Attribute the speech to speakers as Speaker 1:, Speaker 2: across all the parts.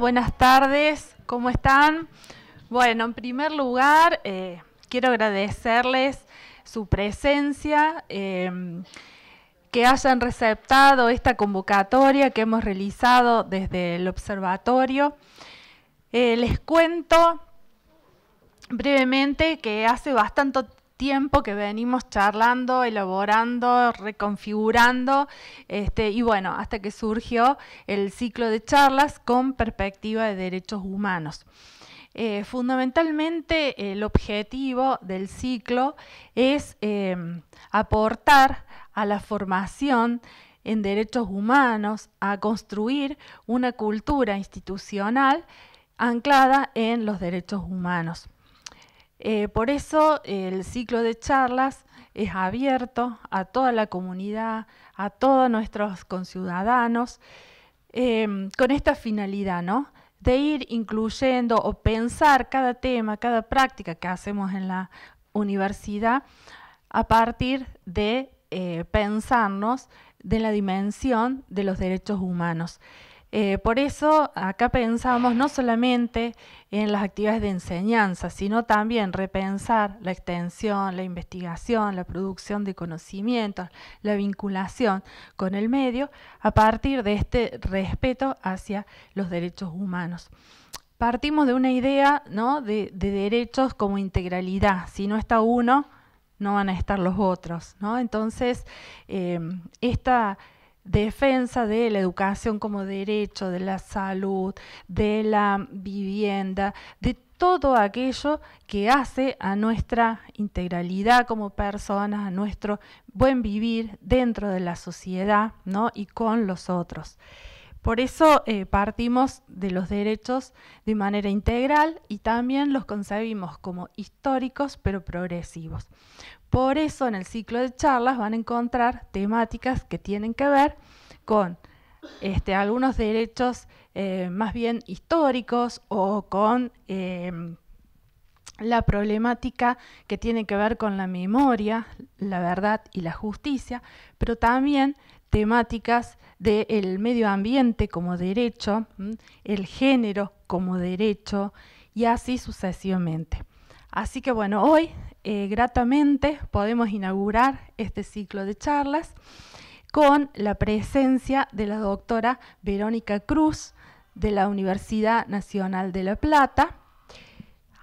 Speaker 1: buenas tardes, ¿cómo están? Bueno, en primer lugar, eh, quiero agradecerles su presencia, em, que hayan receptado esta convocatoria que hemos realizado desde el observatorio. Eh, les cuento brevemente que hace bastante, tiempo tiempo que venimos charlando, elaborando, reconfigurando, este, y bueno, hasta que surgió el ciclo de charlas con perspectiva de derechos humanos. Eh, fundamentalmente el objetivo del ciclo es em, aportar a la formación en derechos humanos, a construir una cultura institucional anclada en los derechos humanos. Eh, por eso el ciclo de charlas es abierto a toda la comunidad, a todos nuestros conciudadanos, em, con esta finalidad, ¿no? De ir incluyendo o pensar cada tema, cada práctica que hacemos en la universidad a partir de eh, pensarnos de la dimensión de los derechos humanos. Eh, por eso acá pensamos no solamente en las actividades de enseñanza, sino también repensar la extensión, la investigación, la producción de conocimientos, la vinculación con el medio a partir de este respeto hacia los derechos humanos. Partimos de una idea ¿no? de, derechos como integralidad. Si no está uno, no van a estar los otros. ¿no? Entonces, eh, esta defensa de la educación como derecho, de la salud, de la vivienda, de todo aquello que hace a nuestra integralidad como personas, a nuestro buen vivir dentro de la sociedad ¿no? y con los otros. Por eso eh, partimos de los derechos de manera integral y también los concebimos como históricos pero progresivos. Por eso en el ciclo de charlas van a encontrar temáticas que tienen que ver con este, algunos derechos eh, más bien históricos o con eh, la problemática que tiene que ver con la memoria, la verdad y la justicia, pero también temáticas del medio ambiente como derecho, el género como derecho y así sucesivamente. Así que bueno, hoy eh, gratamente podemos inaugurar este ciclo de charlas con la presencia de la doctora Verónica Cruz de la Universidad Nacional de La Plata.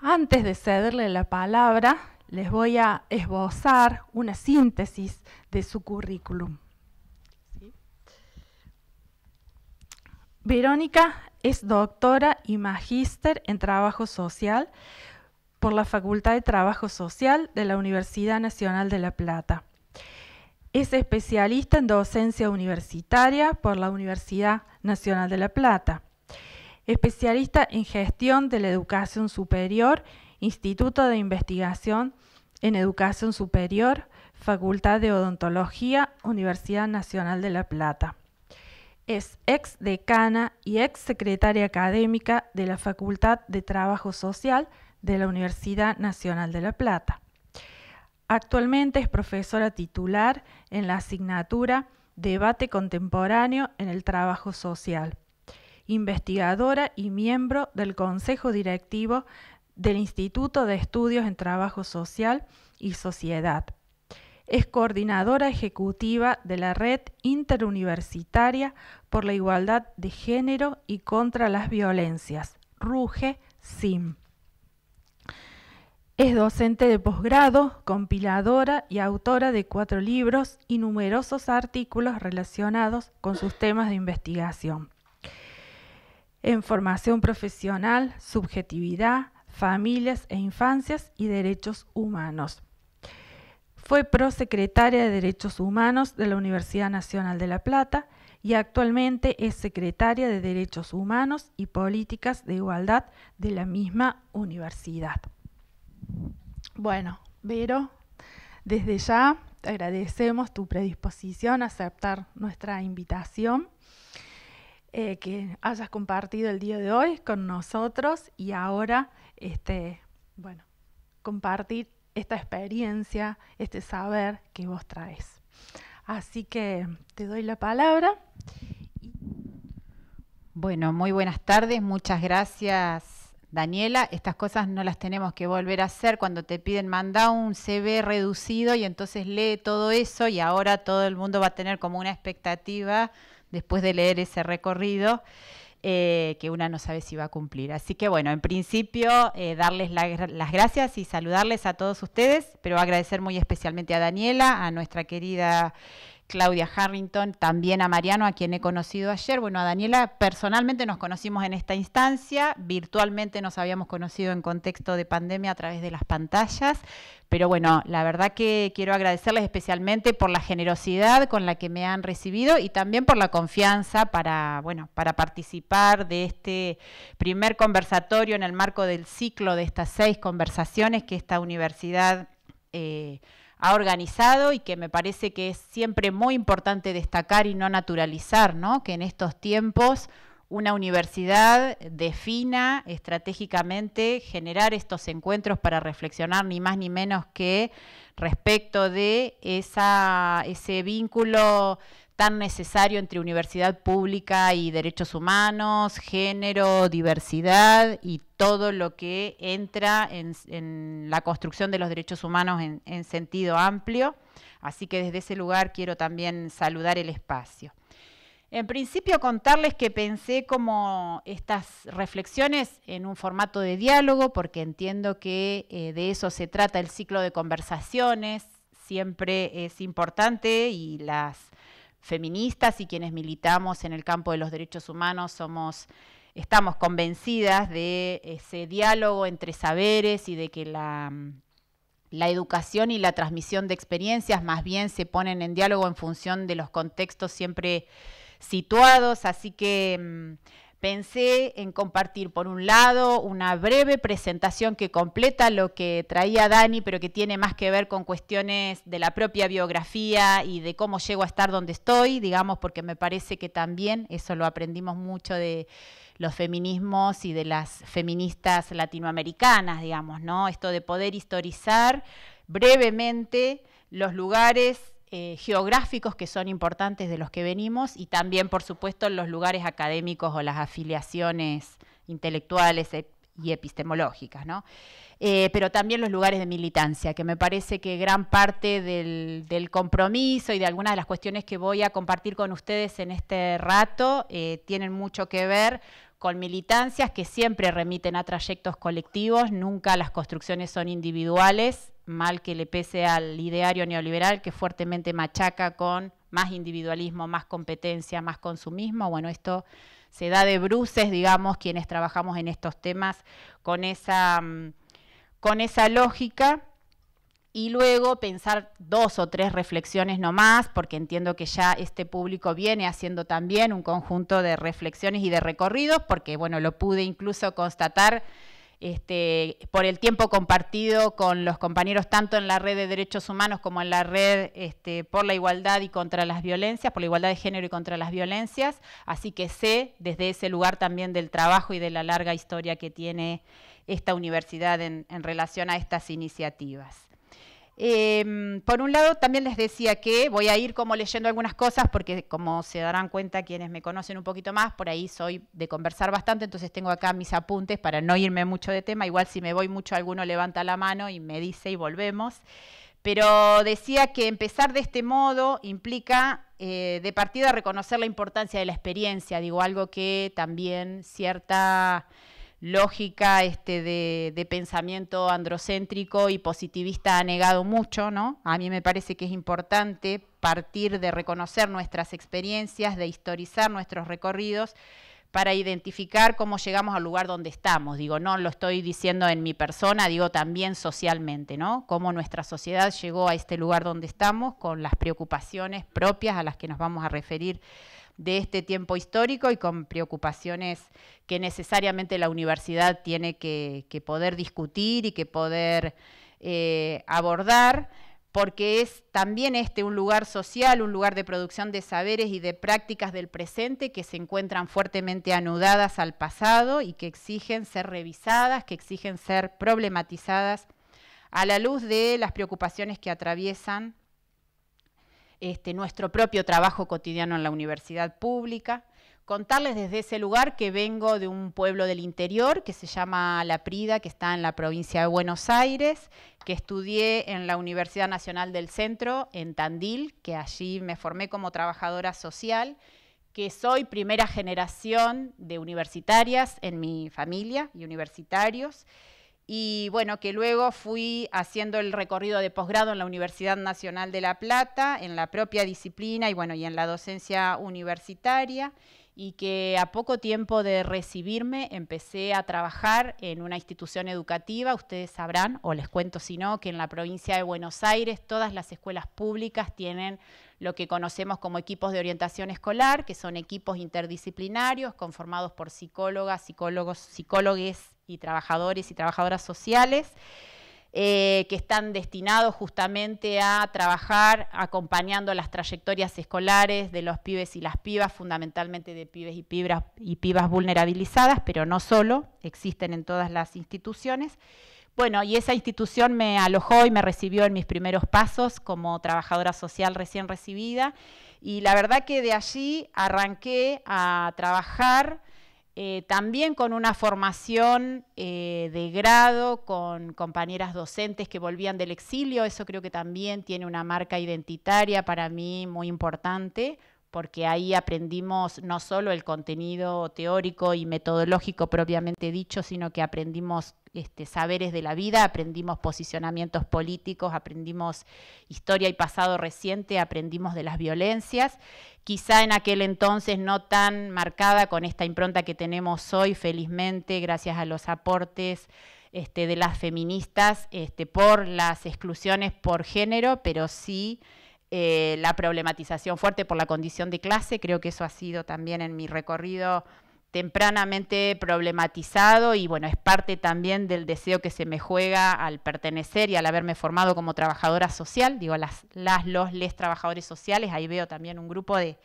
Speaker 1: Antes de cederle la palabra, les voy a esbozar una síntesis de su currículum. Verónica es doctora y magíster en trabajo social por la Facultad de Trabajo Social de la Universidad Nacional de La Plata. Es especialista en docencia universitaria por la Universidad Nacional de La Plata. Especialista en gestión de la educación superior, Instituto de Investigación en Educación Superior, Facultad de Odontología, Universidad Nacional de La Plata. Es ex decana y ex secretaria académica de la Facultad de Trabajo Social de la Universidad Nacional de La Plata. Actualmente es profesora titular en la asignatura Debate Contemporáneo en el Trabajo Social, investigadora y miembro del Consejo Directivo del Instituto de Estudios en Trabajo Social y Sociedad. Es coordinadora ejecutiva de la Red Interuniversitaria por la Igualdad de Género y contra las Violencias, RUGE-SIM. Es docente de posgrado, compiladora y autora de cuatro libros y numerosos artículos relacionados con sus temas de investigación. En formación profesional, subjetividad, familias e infancias y derechos humanos. Fue prosecretaria de Derechos Humanos de la Universidad Nacional de La Plata y actualmente es secretaria de Derechos Humanos y Políticas de Igualdad de la misma universidad. Bueno, Vero, desde ya te agradecemos tu predisposición a aceptar nuestra invitación, eh, que hayas compartido el día de hoy con nosotros y ahora, este, bueno, compartir esta experiencia, este saber que vos traes. Así que te doy la palabra.
Speaker 2: Bueno, muy buenas tardes, muchas gracias Daniela, estas cosas no las tenemos que volver a hacer cuando te piden mandar un CV reducido y entonces lee todo eso y ahora todo el mundo va a tener como una expectativa después de leer ese recorrido. Eh, que una no sabe si va a cumplir. Así que bueno, en principio eh, darles las gracias y saludarles a todos ustedes, pero agradecer muy especialmente a Daniela, a nuestra querida Claudia Harrington, también a Mariano, a quien he conocido ayer. Bueno, a Daniela personalmente nos conocimos en esta instancia, virtualmente nos habíamos conocido en contexto de pandemia a través de las pantallas, pero bueno, la verdad que quiero agradecerles especialmente por la generosidad con la que me han recibido y también por la confianza para, bueno, para participar de este primer conversatorio en el marco del ciclo de estas seis conversaciones que esta universidad... Eh, ha organizado y que me parece que es siempre muy importante destacar y no naturalizar, ¿no? Que en estos tiempos una universidad defina estratégicamente generar estos encuentros para reflexionar ni más ni menos que respecto de esa, ese vínculo tan necesario entre universidad pública y derechos humanos, género, diversidad y todo lo que entra en, la construcción de los derechos humanos en, sentido amplio. Así que desde ese lugar quiero también saludar el espacio. En principio contarles que pensé como estas reflexiones en un formato de diálogo, porque entiendo que eh, de eso se trata el ciclo de conversaciones, siempre es importante y las feministas y quienes militamos en el campo de los derechos humanos somos estamos convencidas de ese diálogo entre saberes y de que la, la, educación y la transmisión de experiencias más bien se ponen en diálogo en función de los contextos siempre situados, así que mm, pensé en compartir, por un lado, una breve presentación que completa lo que traía Dani, pero que tiene más que ver con cuestiones de la propia biografía y de cómo llego a estar donde estoy, digamos, porque me parece que también eso lo aprendimos mucho de los feminismos y de las feministas latinoamericanas, digamos, ¿no? Esto de poder historizar brevemente los lugares eh, geográficos que son importantes de los que venimos y también, por supuesto, los lugares académicos o las afiliaciones intelectuales e, y epistemológicas, ¿no? Eh, pero también los lugares de militancia, que me parece que gran parte del, compromiso y de algunas de las cuestiones que voy a compartir con ustedes en este rato eh, tienen mucho que ver con militancias que siempre remiten a trayectos colectivos, nunca las construcciones son individuales mal que le pese al ideario neoliberal que fuertemente machaca con más individualismo, más competencia, más consumismo. Bueno, esto se da de bruces, digamos, quienes trabajamos en estos temas con esa, mm, con esa lógica. Y luego pensar dos o tres reflexiones nomás, porque entiendo que ya este público viene haciendo también un conjunto de reflexiones y de recorridos, porque bueno, lo pude incluso constatar este, por el tiempo compartido con los compañeros tanto en la red de derechos humanos como en la red este, por la igualdad y contra las violencias, por la igualdad de género y contra las violencias, así que sé desde ese lugar también del trabajo y de la larga historia que tiene esta universidad en relación a estas iniciativas. Em, por un lado, también les decía que voy a ir como leyendo algunas cosas, porque como se darán cuenta quienes me conocen un poquito más, por ahí soy de conversar bastante, entonces tengo acá mis apuntes para no irme mucho de tema. Igual si me voy mucho, alguno levanta la mano y me dice y volvemos. Pero decía que empezar de este modo implica eh, de partida reconocer la importancia de la experiencia, digo, algo que también cierta lógica este, de, de, pensamiento androcéntrico y positivista ha negado mucho, ¿no? A mí me parece que es importante partir de reconocer nuestras experiencias, de historizar nuestros recorridos para identificar cómo llegamos al lugar donde estamos. Digo, no lo estoy diciendo en mi persona, digo también socialmente, ¿no? Cómo nuestra sociedad llegó a este lugar donde estamos con las preocupaciones propias a las que nos vamos a referir de este tiempo histórico y con preocupaciones que necesariamente la universidad tiene que, poder discutir y que poder eh, abordar porque es también este un lugar social, un lugar de producción de saberes y de prácticas del presente que se encuentran fuertemente anudadas al pasado y que exigen ser revisadas, que exigen ser problematizadas a la luz de las preocupaciones que atraviesan este, nuestro propio trabajo cotidiano en la universidad pública. Contarles desde ese lugar que vengo de un pueblo del interior que se llama La Prida, que está en la provincia de Buenos Aires, que estudié en la Universidad Nacional del Centro, en Tandil, que allí me formé como trabajadora social que soy primera generación de universitarias en mi familia y universitarios, y bueno, que luego fui haciendo el recorrido de posgrado en la Universidad Nacional de La Plata, en la propia disciplina y bueno, y en la docencia universitaria, y que a poco tiempo de recibirme empecé a trabajar en una institución educativa, ustedes sabrán, o les cuento si no, que en la provincia de Buenos Aires todas las escuelas públicas tienen lo que conocemos como equipos de orientación escolar, que son equipos interdisciplinarios conformados por psicólogas, psicólogos, psicólogues y trabajadores y trabajadoras sociales. Eh, que están destinados justamente a trabajar acompañando las trayectorias escolares de los pibes y las pibas, fundamentalmente de pibes y, y pibas vulnerabilizadas, pero no solo, existen en todas las instituciones. Bueno, y esa institución me alojó y me recibió en mis primeros pasos como trabajadora social recién recibida, y la verdad que de allí arranqué a trabajar eh, también con una formación eh, de grado, con compañeras docentes que volvían del exilio, eso creo que también tiene una marca identitaria para mí muy importante, porque ahí aprendimos no solo el contenido teórico y metodológico propiamente dicho, sino que aprendimos este, saberes de la vida, aprendimos posicionamientos políticos, aprendimos historia y pasado reciente, aprendimos de las violencias, quizá en aquel entonces no tan marcada con esta impronta que tenemos hoy, felizmente, gracias a los aportes este, de las feministas este, por las exclusiones por género, pero sí eh, la problematización fuerte por la condición de clase, creo que eso ha sido también en mi recorrido tempranamente problematizado y bueno, es parte también del deseo que se me juega al pertenecer y al haberme formado como trabajadora social, digo, las, las los, les trabajadores sociales, ahí veo también un grupo de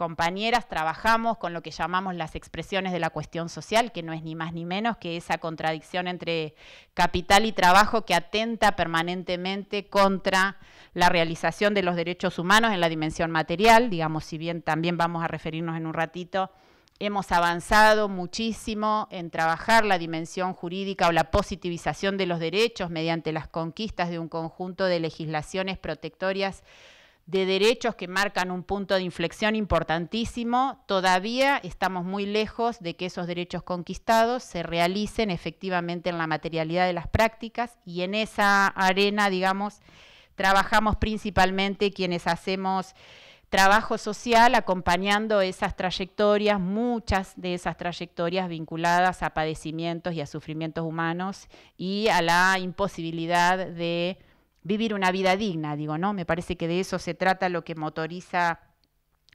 Speaker 2: compañeras trabajamos con lo que llamamos las expresiones de la cuestión social, que no es ni más ni menos que esa contradicción entre capital y trabajo que atenta permanentemente contra la realización de los derechos humanos en la dimensión material, digamos, si bien también vamos a referirnos en un ratito hemos avanzado muchísimo en trabajar la dimensión jurídica o la positivización de los derechos mediante las conquistas de un conjunto de legislaciones protectorias de derechos que marcan un punto de inflexión importantísimo, todavía estamos muy lejos de que esos derechos conquistados se realicen efectivamente en la materialidad de las prácticas y en esa arena, digamos, trabajamos principalmente quienes hacemos trabajo social acompañando esas trayectorias, muchas de esas trayectorias vinculadas a padecimientos y a sufrimientos humanos y a la imposibilidad de vivir una vida digna, digo, ¿no? Me parece que de eso se trata lo que motoriza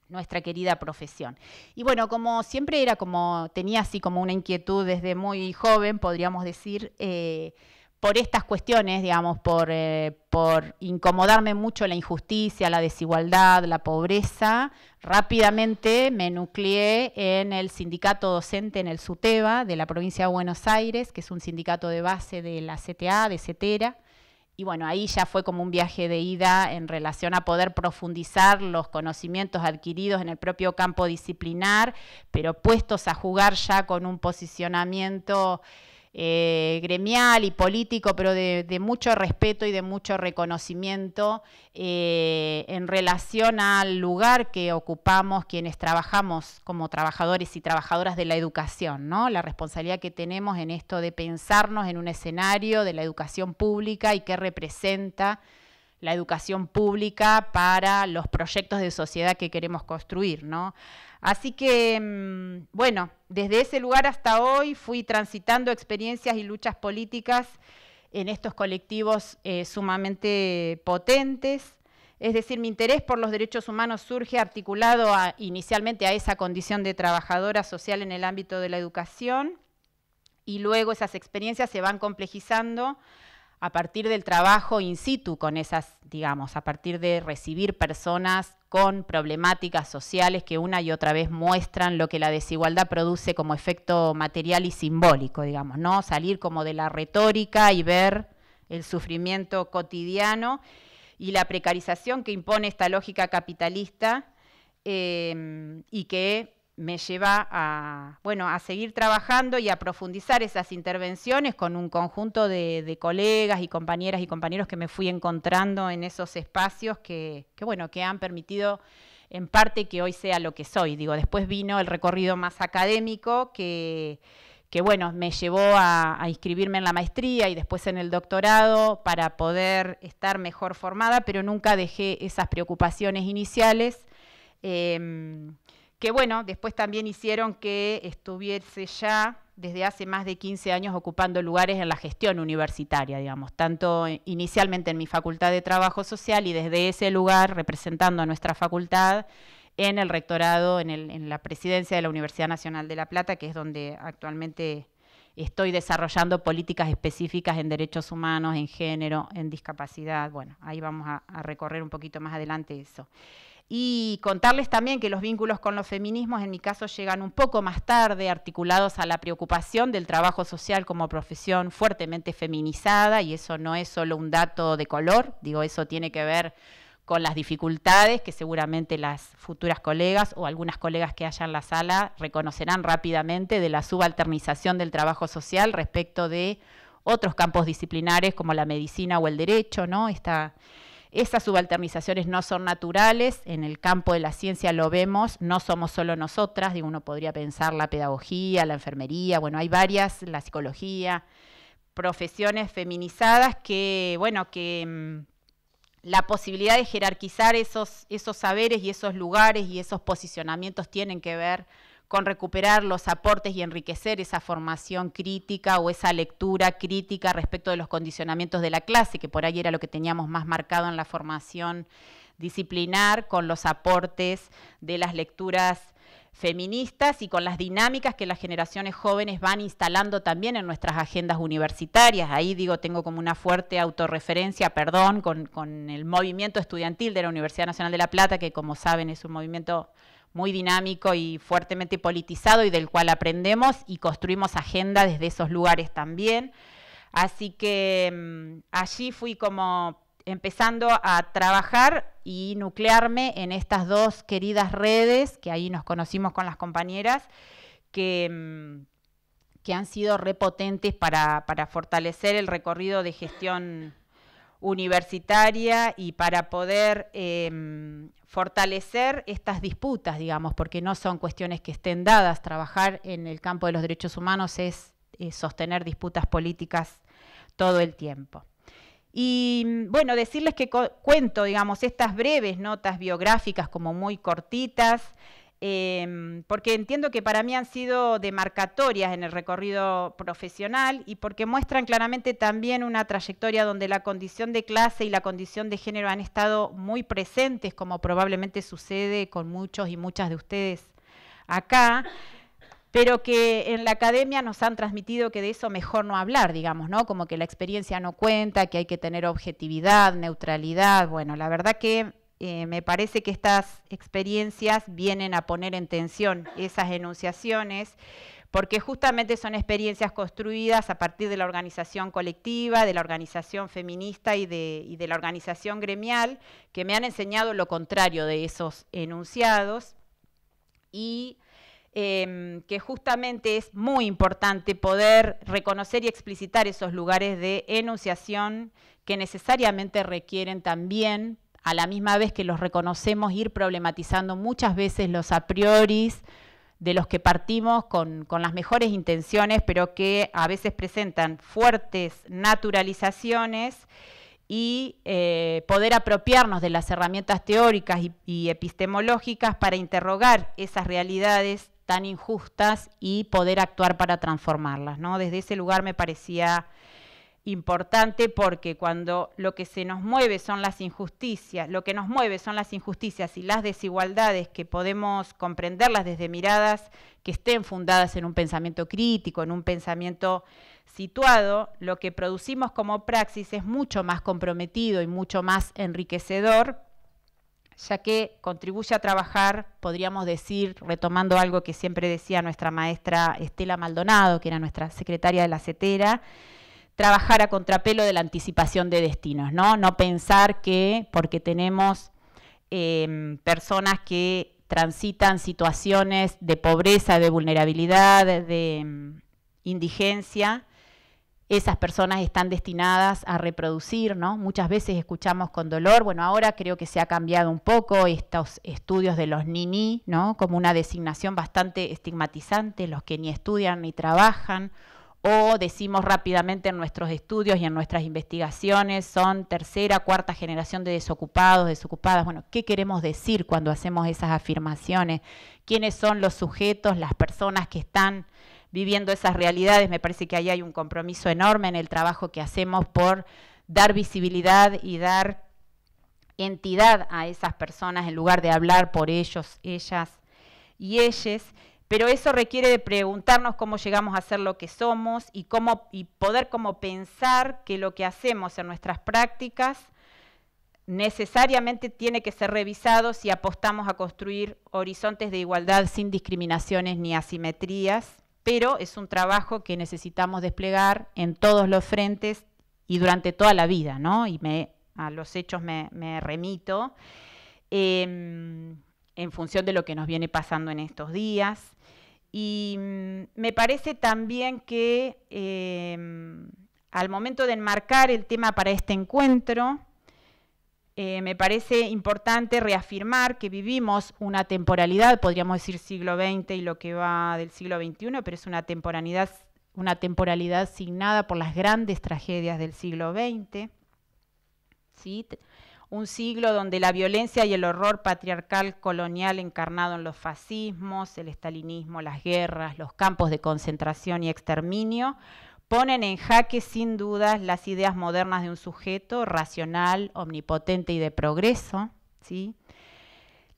Speaker 2: nuestra querida profesión. Y bueno, como siempre era como, tenía así como una inquietud desde muy joven, podríamos decir, eh, por estas cuestiones, digamos, por, eh, por incomodarme mucho la injusticia, la desigualdad, la pobreza, rápidamente me nucleé en el sindicato docente en el SUTEBA de la provincia de Buenos Aires, que es un sindicato de base de la CTA, de CETERA, y bueno, ahí ya fue como un viaje de ida en relación a poder profundizar los conocimientos adquiridos en el propio campo disciplinar, pero puestos a jugar ya con un posicionamiento eh, gremial y político, pero de, mucho respeto y de mucho reconocimiento eh, en relación al lugar que ocupamos quienes trabajamos como trabajadores y trabajadoras de la educación, ¿no? La responsabilidad que tenemos en esto de pensarnos en un escenario de la educación pública y qué representa la educación pública para los proyectos de sociedad que queremos construir, ¿no? Así que, mm, bueno, desde ese lugar hasta hoy fui transitando experiencias y luchas políticas en estos colectivos eh, sumamente potentes. Es decir, mi interés por los derechos humanos surge articulado inicialmente a esa condición de trabajadora social en el ámbito de la educación y luego esas experiencias se van complejizando a partir del trabajo in situ con esas, digamos, a partir de recibir personas con problemáticas sociales que una y otra vez muestran lo que la desigualdad produce como efecto material y simbólico, digamos, ¿no? Salir como de la retórica y ver el sufrimiento cotidiano y la precarización que impone esta lógica capitalista eh, y que me lleva a, bueno, a seguir trabajando y a profundizar esas intervenciones con un conjunto de, colegas y compañeras y compañeros que me fui encontrando en esos espacios que, bueno, que han permitido en parte que hoy sea lo que soy. Digo, después vino el recorrido más académico que, que bueno, me llevó a, inscribirme en la maestría y después en el doctorado para poder estar mejor formada, pero nunca dejé esas preocupaciones iniciales. Em, que bueno, después también hicieron que estuviese ya desde hace más de 15 años ocupando lugares en la gestión universitaria, digamos, tanto inicialmente en mi Facultad de Trabajo Social y desde ese lugar representando a nuestra facultad en el rectorado, en, la presidencia de la Universidad Nacional de La Plata, que es donde actualmente estoy desarrollando políticas específicas en derechos humanos, en género, en discapacidad. Bueno, ahí vamos a recorrer un poquito más adelante eso. Y contarles también que los vínculos con los feminismos en mi caso llegan un poco más tarde, articulados a la preocupación del trabajo social como profesión fuertemente feminizada, y eso no es solo un dato de color, digo, eso tiene que ver con las dificultades que seguramente las futuras colegas o algunas colegas que hayan en la sala reconocerán rápidamente de la subalternización del trabajo social respecto de otros campos disciplinares como la medicina o el derecho, ¿no? Esta, esas subalternizaciones no son naturales, en el campo de la ciencia lo vemos, no somos solo nosotras, uno podría pensar la pedagogía, la enfermería, bueno, hay varias, la psicología, profesiones feminizadas que, bueno, que mm, la posibilidad de jerarquizar esos, esos saberes y esos lugares y esos posicionamientos tienen que ver con recuperar los aportes y enriquecer esa formación crítica o esa lectura crítica respecto de los condicionamientos de la clase, que por ahí era lo que teníamos más marcado en la formación disciplinar, con los aportes de las lecturas feministas y con las dinámicas que las generaciones jóvenes van instalando también en nuestras agendas universitarias. Ahí digo, tengo como una fuerte autorreferencia, perdón, con, con el movimiento estudiantil de la Universidad Nacional de La Plata, que como saben es un movimiento muy dinámico y fuertemente politizado y del cual aprendemos y construimos agenda desde esos lugares también. Así que mm, allí fui como empezando a trabajar y nuclearme en estas dos queridas redes, que ahí nos conocimos con las compañeras, que, mm, que han sido repotentes para, para fortalecer el recorrido de gestión universitaria y para poder em, fortalecer estas disputas, digamos, porque no son cuestiones que estén dadas. Trabajar en el campo de los derechos humanos es eh, sostener disputas políticas todo el tiempo. Y mm, bueno, decirles que cuento, digamos, estas breves notas biográficas como muy cortitas, Em, porque entiendo que para mí han sido demarcatorias en el recorrido profesional y porque muestran claramente también una trayectoria donde la condición de clase y la condición de género han estado muy presentes, como probablemente sucede con muchos y muchas de ustedes acá pero que en la academia nos han transmitido que de eso mejor no hablar, digamos, ¿no? Como que la experiencia no cuenta, que hay que tener objetividad, neutralidad. Bueno, la verdad que eh, me parece que estas experiencias vienen a poner en tensión esas enunciaciones, porque justamente son experiencias construidas a partir de la organización colectiva, de la organización feminista y de, la organización gremial, que me han enseñado lo contrario de esos enunciados y em, que justamente es muy importante poder reconocer y explicitar esos lugares de enunciación que necesariamente requieren también a la misma vez que los reconocemos, ir problematizando muchas veces los a priori de los que partimos con, las mejores intenciones, pero que a veces presentan fuertes naturalizaciones y eh, poder apropiarnos de las herramientas teóricas y, y, epistemológicas para interrogar esas realidades tan injustas y poder actuar para transformarlas. ¿no? Desde ese lugar me parecía importante porque cuando lo que se nos mueve son las injusticias, lo que nos mueve son las injusticias y las desigualdades que podemos comprenderlas desde miradas que estén fundadas en un pensamiento crítico, en un pensamiento situado, lo que producimos como praxis es mucho más comprometido y mucho más enriquecedor ya que contribuye a trabajar, podríamos decir, retomando algo que siempre decía nuestra maestra Estela Maldonado, que era nuestra secretaria de la CETERA, trabajar a contrapelo de la anticipación de destinos, ¿no? No pensar que porque tenemos em, personas que transitan situaciones de pobreza, de vulnerabilidad, de em, indigencia, esas personas están destinadas a reproducir, ¿no? Muchas veces escuchamos con dolor, bueno, ahora creo que se ha cambiado un poco estos estudios de los nini, ¿no? Como una designación bastante estigmatizante, los que ni estudian ni trabajan, o decimos rápidamente en nuestros estudios y en nuestras investigaciones, son tercera, cuarta generación de desocupados, desocupadas. Bueno, ¿qué queremos decir cuando hacemos esas afirmaciones? ¿Quiénes son los sujetos, las personas que están viviendo esas realidades? Me parece que ahí hay un compromiso enorme en el trabajo que hacemos por dar visibilidad y dar entidad a esas personas en lugar de hablar por ellos, ellas y ellas pero eso requiere de preguntarnos cómo llegamos a ser lo que somos y cómo y poder como pensar que lo que hacemos en nuestras prácticas necesariamente tiene que ser revisado si apostamos a construir horizontes de igualdad sin discriminaciones ni asimetrías, pero es un trabajo que necesitamos desplegar en todos los frentes y durante toda la vida, ¿no? Y me, a los hechos me, remito. Em, en función de lo que nos viene pasando en estos días. Y mm, me parece también que em, al momento de enmarcar el tema para este encuentro, eh, me parece importante reafirmar que vivimos una temporalidad, podríamos decir siglo XX y lo que va del siglo XXI, pero es una temporalidad, una temporalidad signada por las grandes tragedias del siglo XX. ¿sí? un siglo donde la violencia y el horror patriarcal colonial encarnado en los fascismos, el estalinismo, las guerras, los campos de concentración y exterminio, ponen en jaque sin dudas las ideas modernas de un sujeto racional, omnipotente y de progreso, ¿sí?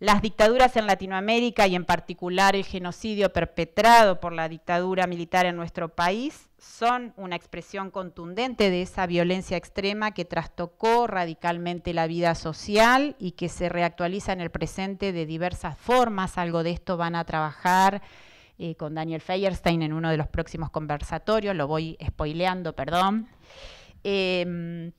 Speaker 2: Las dictaduras en Latinoamérica y en particular el genocidio perpetrado por la dictadura militar en nuestro país son una expresión contundente de esa violencia extrema que trastocó radicalmente la vida social y que se reactualiza en el presente de diversas formas. Algo de esto van a trabajar eh, con Daniel Feierstein en uno de los próximos conversatorios, lo voy spoileando, perdón. Em,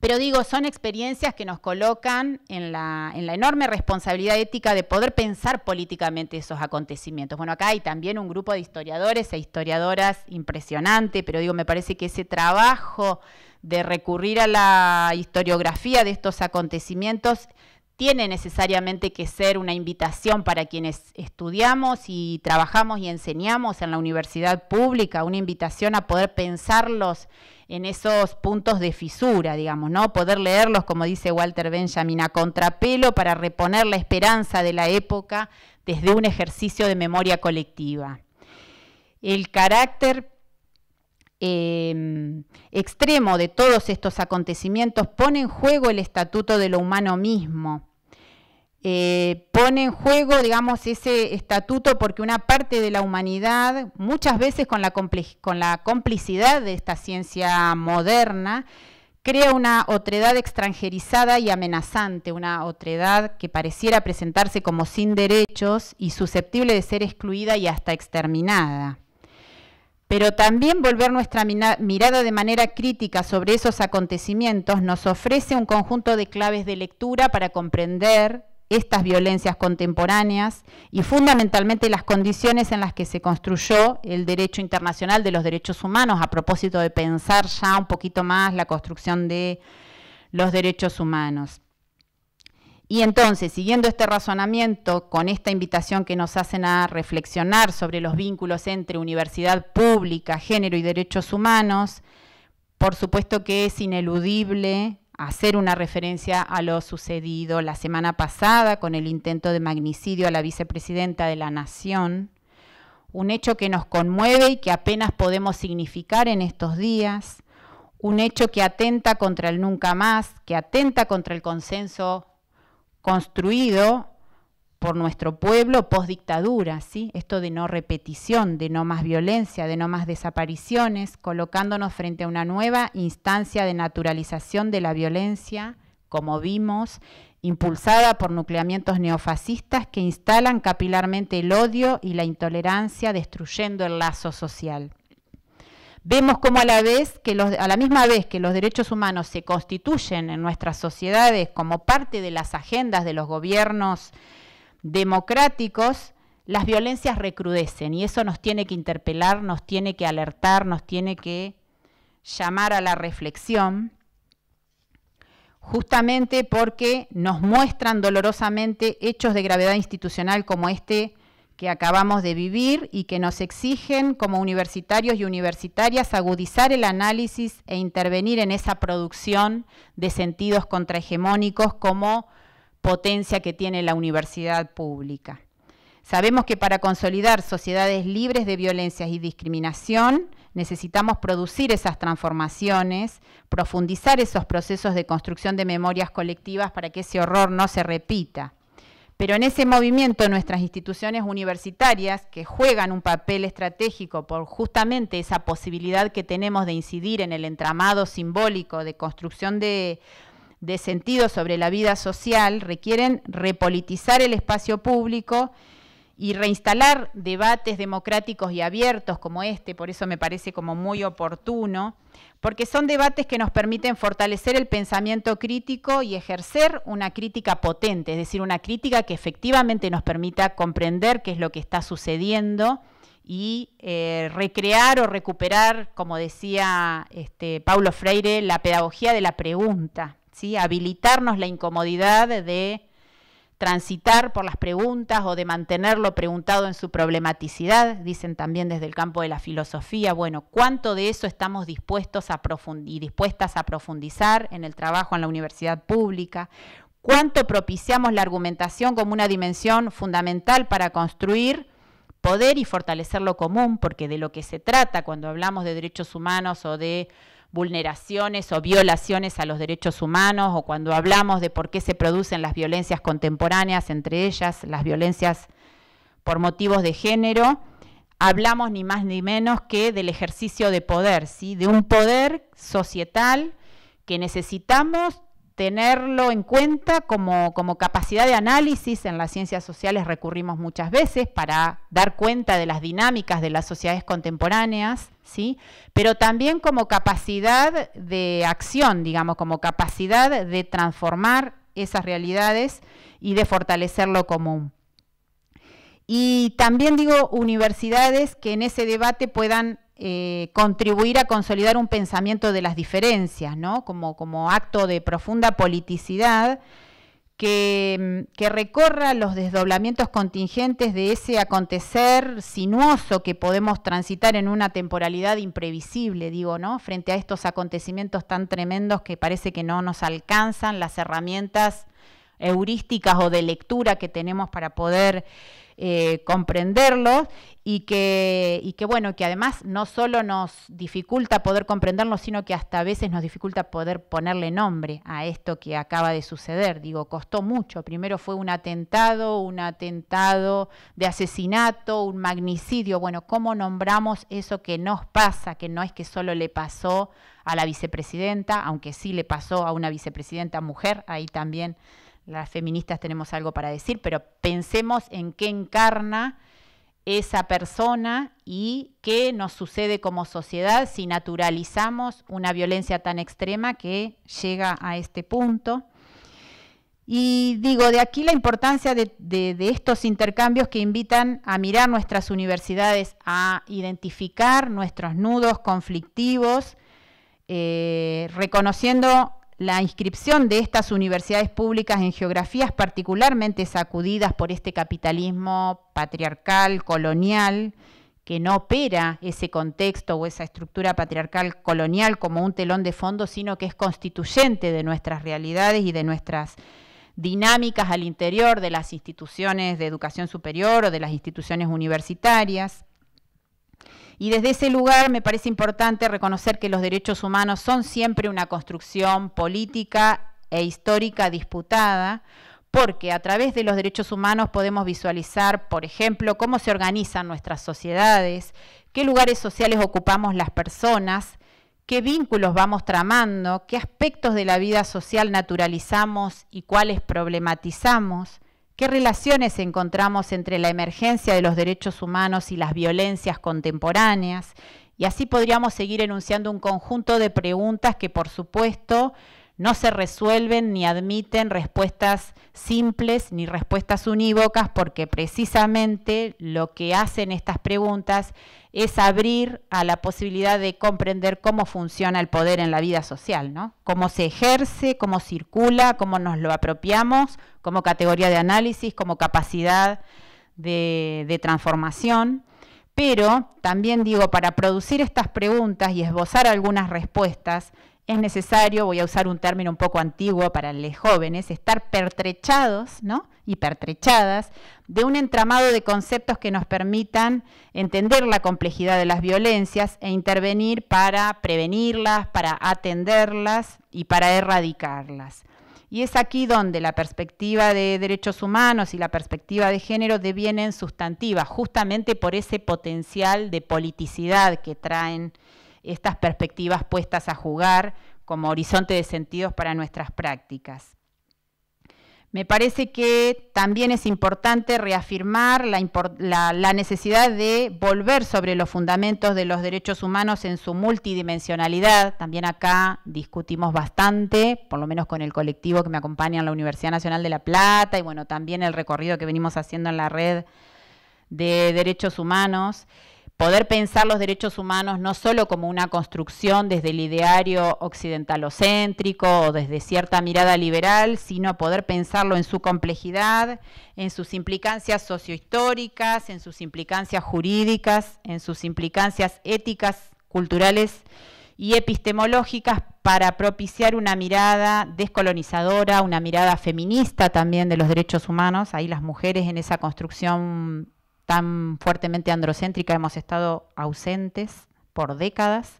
Speaker 2: pero digo, son experiencias que nos colocan en la, enorme responsabilidad ética de poder pensar políticamente esos acontecimientos. Bueno, acá hay también un grupo de historiadores e historiadoras impresionante, pero digo, me parece que ese trabajo de recurrir a la historiografía de estos acontecimientos tiene necesariamente que ser una invitación para quienes estudiamos y trabajamos y enseñamos en la universidad pública, una invitación a poder pensarlos en esos puntos de fisura, digamos, ¿no? Poder leerlos, como dice Walter Benjamin, a contrapelo para reponer la esperanza de la época desde un ejercicio de memoria colectiva. El carácter em, extremo de todos estos acontecimientos pone en juego el estatuto de lo humano mismo, eh, pone en juego, digamos, ese estatuto porque una parte de la humanidad, muchas veces con la, con la complicidad de esta ciencia moderna, crea una otredad extranjerizada y amenazante, una otredad que pareciera presentarse como sin derechos y susceptible de ser excluida y hasta exterminada. Pero también volver nuestra mirada de manera crítica sobre esos acontecimientos nos ofrece un conjunto de claves de lectura para comprender estas violencias contemporáneas y fundamentalmente las condiciones en las que se construyó el derecho internacional de los derechos humanos a propósito de pensar ya un poquito más la construcción de los derechos humanos. Y entonces, siguiendo este razonamiento, con esta invitación que nos hacen a reflexionar sobre los vínculos entre universidad pública, género y derechos humanos, por supuesto que es ineludible hacer una referencia a lo sucedido la semana pasada con el intento de magnicidio a la vicepresidenta de la Nación, un hecho que nos conmueve y que apenas podemos significar en estos días, un hecho que atenta contra el nunca más, que atenta contra el consenso construido por nuestro pueblo post ¿sí? esto de no repetición, de no más violencia, de no más desapariciones, colocándonos frente a una nueva instancia de naturalización de la violencia, como vimos, impulsada por nucleamientos neofascistas que instalan capilarmente el odio y la intolerancia, destruyendo el lazo social. Vemos cómo a la, vez que a la misma vez que los derechos humanos se constituyen en nuestras sociedades como parte de las agendas de los gobiernos, democráticos, las violencias recrudecen y eso nos tiene que interpelar, nos tiene que alertar, nos tiene que llamar a la reflexión, justamente porque nos muestran dolorosamente hechos de gravedad institucional como este que acabamos de vivir y que nos exigen como universitarios y universitarias agudizar el análisis e intervenir en esa producción de sentidos contrahegemónicos como potencia que tiene la universidad pública. Sabemos que para consolidar sociedades libres de violencias y discriminación necesitamos producir esas transformaciones, profundizar esos procesos de construcción de memorias colectivas para que ese horror no se repita. Pero en ese movimiento nuestras instituciones universitarias, que juegan un papel estratégico por justamente esa posibilidad que tenemos de incidir en el entramado simbólico de construcción de de sentido sobre la vida social requieren repolitizar el espacio público y reinstalar debates democráticos y abiertos como este, por eso me parece como muy oportuno, porque son debates que nos permiten fortalecer el pensamiento crítico y ejercer una crítica potente, es decir, una crítica que efectivamente nos permita comprender qué es lo que está sucediendo y eh, recrear o recuperar, como decía este, Paulo Freire, la pedagogía de la pregunta habilitarnos la incomodidad de transitar por las preguntas o de mantenerlo preguntado en su problematicidad, dicen también desde el campo de la filosofía, bueno, ¿cuánto de eso estamos dispuestos a y dispuestas a profundizar en el trabajo en la universidad pública? ¿Cuánto propiciamos la argumentación como una dimensión fundamental para construir poder y fortalecer lo común? Porque de lo que se trata cuando hablamos de derechos humanos o de vulneraciones o violaciones a los derechos humanos o cuando hablamos de por qué se producen las violencias contemporáneas, entre ellas las violencias por motivos de género, hablamos ni más ni menos que del ejercicio de poder, ¿sí? de un poder societal que necesitamos tenerlo en cuenta como, como, capacidad de análisis. En las ciencias sociales recurrimos muchas veces para dar cuenta de las dinámicas de las sociedades contemporáneas. ¿sí? Pero también como capacidad de acción, digamos, como capacidad de transformar esas realidades y de fortalecer lo común. Y también digo universidades que en ese debate puedan eh, contribuir a consolidar un pensamiento de las diferencias, ¿no? como acto de profunda politicidad Mm, que, recorra los desdoblamientos contingentes de ese acontecer sinuoso que podemos transitar en una temporalidad imprevisible, digo, ¿no? Frente a estos acontecimientos tan tremendos que parece que no nos alcanzan las herramientas heurísticas o de lectura que tenemos para poder eh, comprenderlo comprenderlos y que, y que, bueno, que además no solo nos dificulta poder comprenderlo, sino que hasta a veces nos dificulta poder ponerle nombre a esto que acaba de suceder. Digo, costó mucho. Primero fue un atentado, un atentado de asesinato, un magnicidio. Bueno, ¿cómo nombramos eso que nos pasa? Que no es que solo le pasó a la vicepresidenta, aunque sí le pasó a una vicepresidenta mujer, ahí también las feministas tenemos algo para decir, pero pensemos en qué encarna esa persona y qué nos sucede como sociedad si naturalizamos una violencia tan extrema que llega a este punto. Y digo, de aquí la importancia de, estos intercambios que invitan a mirar nuestras universidades, a identificar nuestros nudos conflictivos, eh, reconociendo la inscripción de estas universidades públicas en geografías particularmente sacudidas por este capitalismo patriarcal, colonial, que no opera ese contexto o esa estructura patriarcal colonial como un telón de fondo, sino que es constituyente de nuestras realidades y de nuestras dinámicas al interior de las instituciones de educación superior o de las instituciones universitarias. Y desde ese lugar me parece importante reconocer que los derechos humanos son siempre una construcción política e histórica disputada, porque a través de los derechos humanos podemos visualizar, por ejemplo, cómo se organizan nuestras sociedades, qué lugares sociales ocupamos las personas, qué vínculos vamos tramando, qué aspectos de la vida social naturalizamos y cuáles problematizamos, ¿Qué relaciones encontramos entre la emergencia de los derechos humanos y las violencias contemporáneas? Y así podríamos seguir enunciando un conjunto de preguntas que, por supuesto, no se resuelven ni admiten respuestas simples ni respuestas unívocas porque precisamente lo que hacen estas preguntas es abrir a la posibilidad de comprender cómo funciona el poder en la vida social, ¿no? Cómo se ejerce, cómo circula, cómo nos lo apropiamos como categoría de análisis, como capacidad de, de transformación. Pero también digo, para producir estas preguntas y esbozar algunas respuestas, es necesario, voy a usar un término un poco antiguo para los jóvenes, estar pertrechados ¿no? y pertrechadas de un entramado de conceptos que nos permitan entender la complejidad de las violencias e intervenir para prevenirlas, para atenderlas y para erradicarlas. Y es aquí donde la perspectiva de derechos humanos y la perspectiva de género devienen sustantivas, justamente por ese potencial de politicidad que traen estas perspectivas puestas a jugar como horizonte de sentidos para nuestras prácticas. Me parece que también es importante reafirmar la, necesidad de volver sobre los fundamentos de los derechos humanos en su multidimensionalidad. También acá discutimos bastante, por lo menos con el colectivo que me acompaña en la Universidad Nacional de La Plata y bueno, también el recorrido que venimos haciendo en la red de derechos humanos poder pensar los derechos humanos no solo como una construcción desde el ideario occidentalocéntrico o desde cierta mirada liberal, sino poder pensarlo en su complejidad, en sus implicancias sociohistóricas, en sus implicancias jurídicas, en sus implicancias éticas, culturales y epistemológicas para propiciar una mirada descolonizadora, una mirada feminista también de los derechos humanos, ahí las mujeres en esa construcción tan fuertemente androcéntrica hemos estado ausentes por décadas.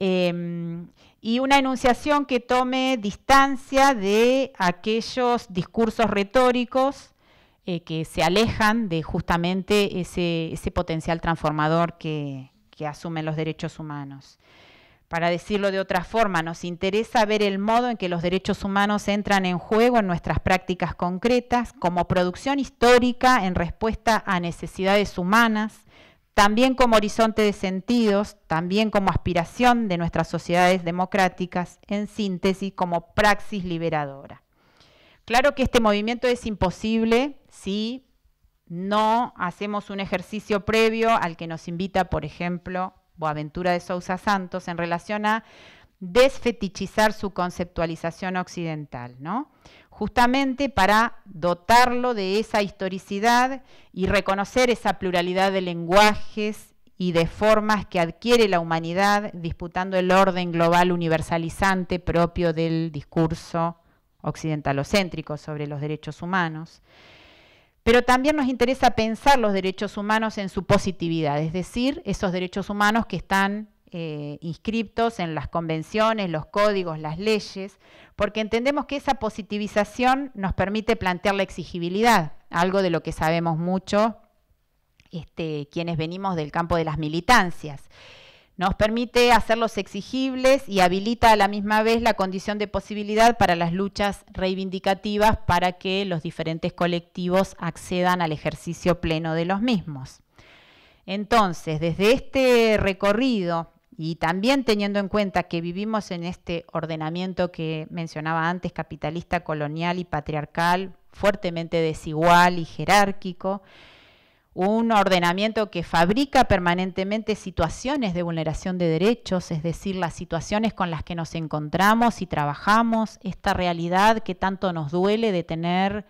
Speaker 2: Em, y una enunciación que tome distancia de aquellos discursos retóricos eh, que se alejan de justamente ese, potencial transformador que asumen los derechos humanos. Para decirlo de otra forma, nos interesa ver el modo en que los derechos humanos entran en juego en nuestras prácticas concretas, como producción histórica en respuesta a necesidades humanas, también como horizonte de sentidos, también como aspiración de nuestras sociedades democráticas, en síntesis como praxis liberadora. Claro que este movimiento es imposible si no hacemos un ejercicio previo al que nos invita, por ejemplo, aventura de Sousa Santos en relación a desfetichizar su conceptualización occidental, ¿no? justamente para dotarlo de esa historicidad y reconocer esa pluralidad de lenguajes y de formas que adquiere la humanidad disputando el orden global universalizante propio del discurso occidentalocéntrico sobre los derechos humanos pero también nos interesa pensar los derechos humanos en su positividad, es decir, esos derechos humanos que están eh, inscriptos en las convenciones, los códigos, las leyes, porque entendemos que esa positivización nos permite plantear la exigibilidad, algo de lo que sabemos mucho este, quienes venimos del campo de las militancias. Nos permite hacerlos exigibles y habilita a la misma vez la condición de posibilidad para las luchas reivindicativas para que los diferentes colectivos accedan al ejercicio pleno de los mismos. Entonces, desde este recorrido y también teniendo en cuenta que vivimos en este ordenamiento que mencionaba antes, capitalista, colonial y patriarcal, fuertemente desigual y jerárquico, un ordenamiento que fabrica permanentemente situaciones de vulneración de derechos, es decir, las situaciones con las que nos encontramos y trabajamos, esta realidad que tanto nos duele de tener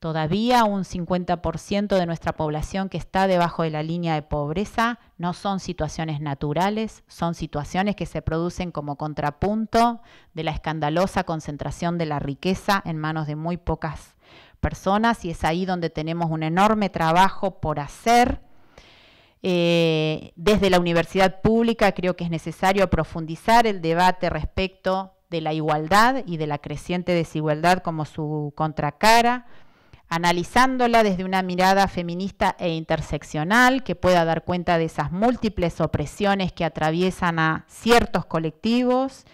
Speaker 2: todavía un 50% de nuestra población que está debajo de la línea de pobreza, no son situaciones naturales, son situaciones que se producen como contrapunto de la escandalosa concentración de la riqueza en manos de muy pocas personas y es ahí donde tenemos un enorme trabajo por hacer. Eh, desde la universidad pública creo que es necesario profundizar el debate respecto de la igualdad y de la creciente desigualdad como su contracara, analizándola desde una mirada feminista e interseccional que pueda dar cuenta de esas múltiples opresiones que atraviesan a ciertos colectivos,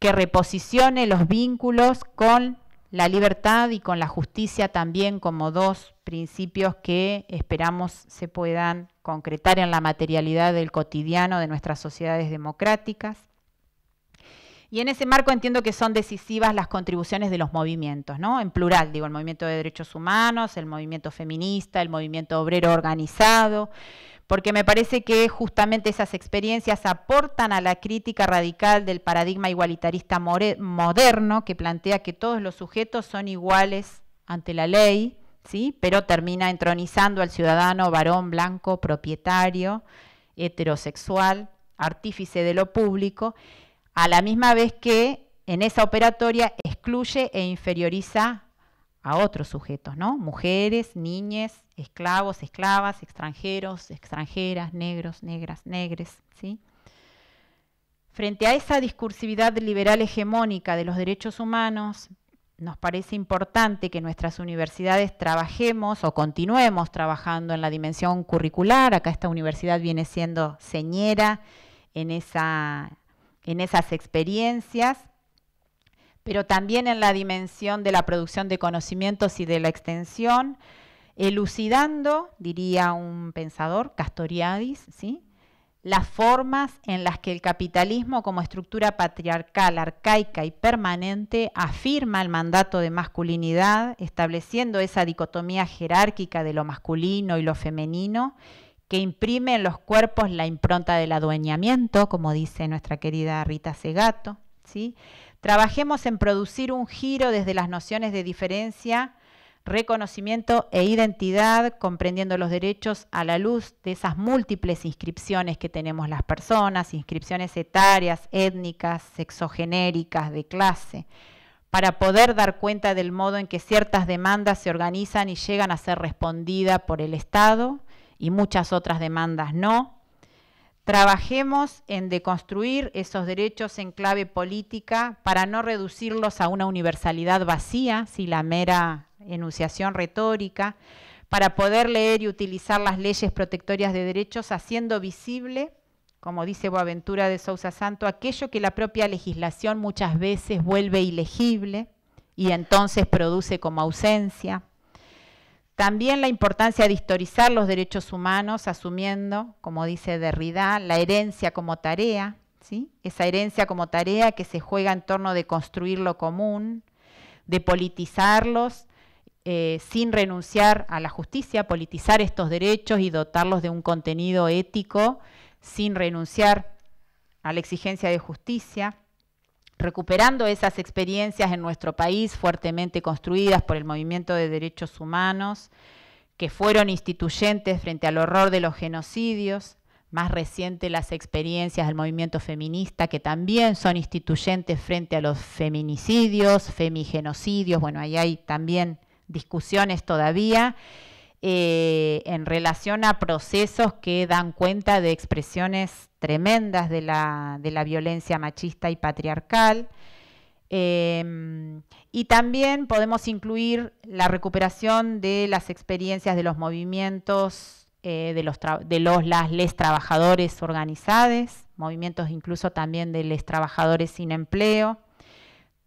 Speaker 2: que reposicione los vínculos con la libertad y con la justicia también como dos principios que esperamos se puedan concretar en la materialidad del cotidiano de nuestras sociedades democráticas. Y en ese marco entiendo que son decisivas las contribuciones de los movimientos, ¿no? En plural, digo, el movimiento de derechos humanos, el movimiento feminista, el movimiento obrero organizado, porque me parece que justamente esas experiencias aportan a la crítica radical del paradigma igualitarista moderno que plantea que todos los sujetos son iguales ante la ley, ¿sí? pero termina entronizando al ciudadano varón blanco, propietario, heterosexual, artífice de lo público, a la misma vez que en esa operatoria excluye e inferioriza a otros sujetos, ¿no? Mujeres, niñas, esclavos, esclavas, extranjeros, extranjeras, negros, negras, negres, ¿sí? Frente a esa discursividad liberal hegemónica de los derechos humanos, nos parece importante que nuestras universidades trabajemos o continuemos trabajando en la dimensión curricular. Acá esta universidad viene siendo señera en, esa, en esas experiencias pero también en la dimensión de la producción de conocimientos y de la extensión, elucidando, diría un pensador, Castoriadis, ¿sí? las formas en las que el capitalismo como estructura patriarcal, arcaica y permanente afirma el mandato de masculinidad, estableciendo esa dicotomía jerárquica de lo masculino y lo femenino, que imprime en los cuerpos la impronta del adueñamiento, como dice nuestra querida Rita Segato, ¿sí? Trabajemos en producir un giro desde las nociones de diferencia, reconocimiento e identidad, comprendiendo los derechos a la luz de esas múltiples inscripciones que tenemos las personas, inscripciones etarias, étnicas, sexogenéricas, de clase, para poder dar cuenta del modo en que ciertas demandas se organizan y llegan a ser respondidas por el Estado y muchas otras demandas no, Trabajemos en deconstruir esos derechos en clave política para no reducirlos a una universalidad vacía, si la mera enunciación retórica, para poder leer y utilizar las leyes protectorias de derechos haciendo visible, como dice Boaventura de Sousa Santo, aquello que la propia legislación muchas veces vuelve ilegible y entonces produce como ausencia. También la importancia de historizar los derechos humanos, asumiendo, como dice Derrida, la herencia como tarea, ¿sí? esa herencia como tarea que se juega en torno de construir lo común, de politizarlos, eh, sin renunciar a la justicia, politizar estos derechos y dotarlos de un contenido ético, sin renunciar a la exigencia de justicia recuperando esas experiencias en nuestro país fuertemente construidas por el movimiento de derechos humanos, que fueron instituyentes frente al horror de los genocidios, más reciente las experiencias del movimiento feminista, que también son instituyentes frente a los feminicidios, femigenocidios, bueno, ahí hay también discusiones todavía eh, en relación a procesos que dan cuenta de expresiones tremendas de la, violencia machista y patriarcal. Em, y también podemos incluir la recuperación de las experiencias de los movimientos, eh, de, los de los las les trabajadores organizados, movimientos incluso también de les trabajadores sin empleo,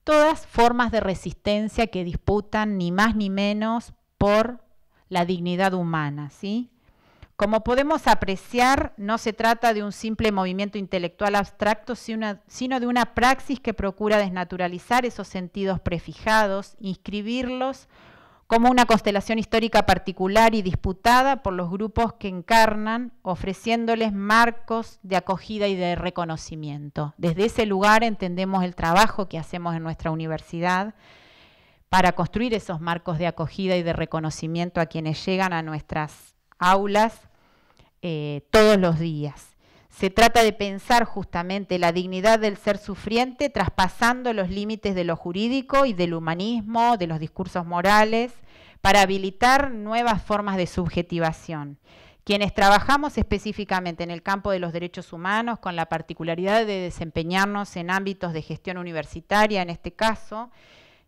Speaker 2: todas formas de resistencia que disputan ni más ni menos por la dignidad humana, ¿sí? Como podemos apreciar, no se trata de un simple movimiento intelectual abstracto, sino de una praxis que procura desnaturalizar esos sentidos prefijados, inscribirlos como una constelación histórica particular y disputada por los grupos que encarnan, ofreciéndoles marcos de acogida y de reconocimiento. Desde ese lugar entendemos el trabajo que hacemos en nuestra universidad para construir esos marcos de acogida y de reconocimiento a quienes llegan a nuestras aulas eh, todos los días. Se trata de pensar justamente la dignidad del ser sufriente traspasando los límites de lo jurídico y del humanismo, de los discursos morales, para habilitar nuevas formas de subjetivación. Quienes trabajamos específicamente en el campo de los derechos humanos, con la particularidad de desempeñarnos en ámbitos de gestión universitaria, en este caso,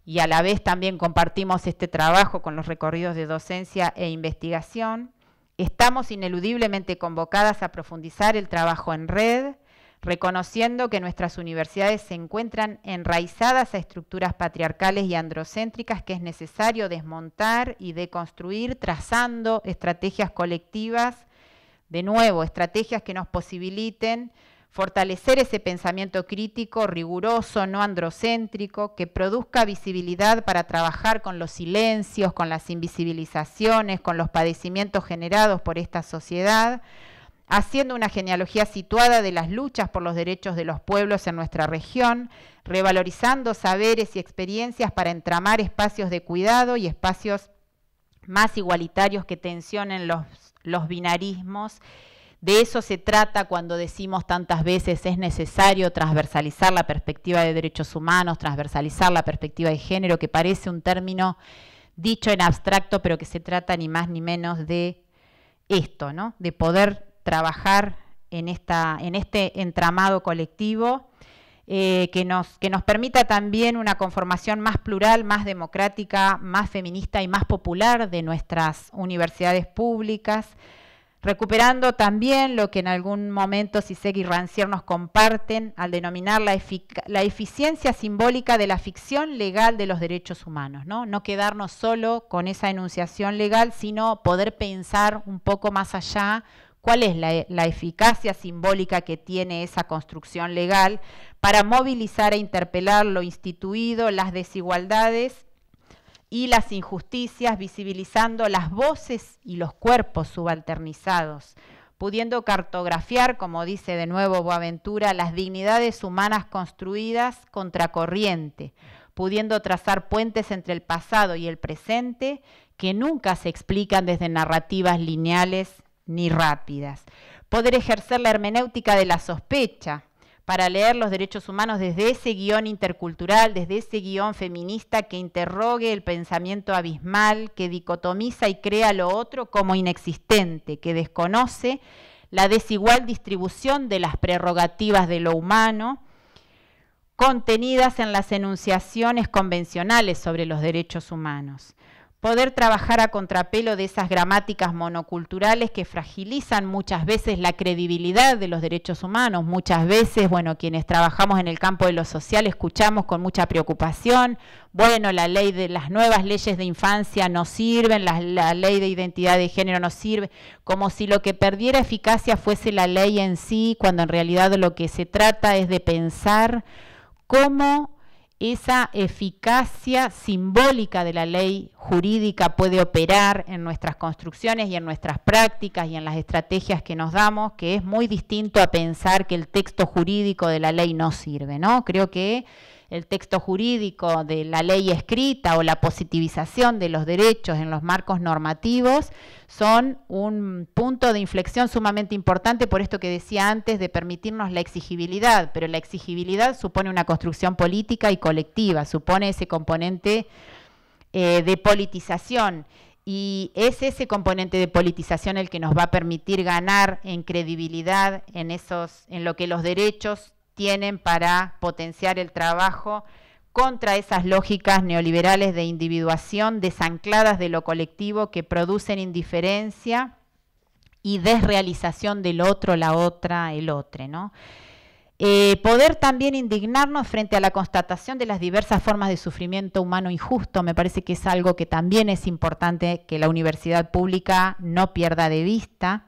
Speaker 2: y a la vez también compartimos este trabajo con los recorridos de docencia e investigación. Estamos ineludiblemente convocadas a profundizar el trabajo en red, reconociendo que nuestras universidades se encuentran enraizadas a estructuras patriarcales y androcéntricas que es necesario desmontar y deconstruir, trazando estrategias colectivas, de nuevo, estrategias que nos posibiliten fortalecer ese pensamiento crítico, riguroso, no androcéntrico, que produzca visibilidad para trabajar con los silencios, con las invisibilizaciones, con los padecimientos generados por esta sociedad, haciendo una genealogía situada de las luchas por los derechos de los pueblos en nuestra región, revalorizando saberes y experiencias para entramar espacios de cuidado y espacios más igualitarios que tensionen los, los binarismos de eso se trata cuando decimos tantas veces es necesario transversalizar la perspectiva de derechos humanos, transversalizar la perspectiva de género, que parece un término dicho en abstracto, pero que se trata ni más ni menos de esto, ¿no? De poder trabajar en, en este entramado colectivo eh, que nos permita también una conformación más plural, más democrática, más feminista y más popular de nuestras universidades públicas recuperando también lo que en algún momento Sisek y Rancier nos comparten al denominar la, la, eficiencia simbólica de la ficción legal de los derechos humanos, ¿no? no quedarnos solo con esa enunciación legal, sino poder pensar un poco más allá cuál es la, la eficacia simbólica que tiene esa construcción legal para movilizar e interpelar lo instituido, las desigualdades y las injusticias, visibilizando las voces y los cuerpos subalternizados, pudiendo cartografiar, como dice de nuevo Boaventura, las dignidades humanas construidas contracorriente, pudiendo trazar puentes entre el pasado y el presente que nunca se explican desde narrativas lineales ni rápidas. Poder ejercer la hermenéutica de la sospecha, para leer los derechos humanos desde ese guión intercultural, desde ese guión feminista que interrogue el pensamiento abismal, que dicotomiza y crea lo otro como inexistente, que desconoce la desigual distribución de las prerrogativas de lo humano contenidas en las enunciaciones convencionales sobre los derechos humanos poder trabajar a contrapelo de esas gramáticas monoculturales que fragilizan muchas veces la credibilidad de los derechos humanos. Muchas veces, bueno, quienes trabajamos en el campo de lo social escuchamos con mucha preocupación, bueno, la ley de las nuevas leyes de infancia no sirven, la, la ley de identidad de género no sirve, como si lo que perdiera eficacia fuese la ley en sí, cuando en realidad lo que se trata es de pensar cómo esa eficacia simbólica de la ley jurídica puede operar en nuestras construcciones y en nuestras prácticas y en las estrategias que nos damos, que es muy distinto a pensar que el texto jurídico de la ley no sirve, ¿no? Creo que el texto jurídico de la ley escrita o la positivización de los derechos en los marcos normativos son un punto de inflexión sumamente importante por esto que decía antes de permitirnos la exigibilidad, pero la exigibilidad supone una construcción política y colectiva, supone ese componente eh, de politización. Y es ese componente de politización el que nos va a permitir ganar en credibilidad en esos, en lo que los derechos tienen para potenciar el trabajo contra esas lógicas neoliberales de individuación desancladas de lo colectivo que producen indiferencia y desrealización del otro, la otra, el otro, ¿no? Eh, poder también indignarnos frente a la constatación de las diversas formas de sufrimiento humano injusto, me parece que es algo que también es importante que la universidad pública no pierda de vista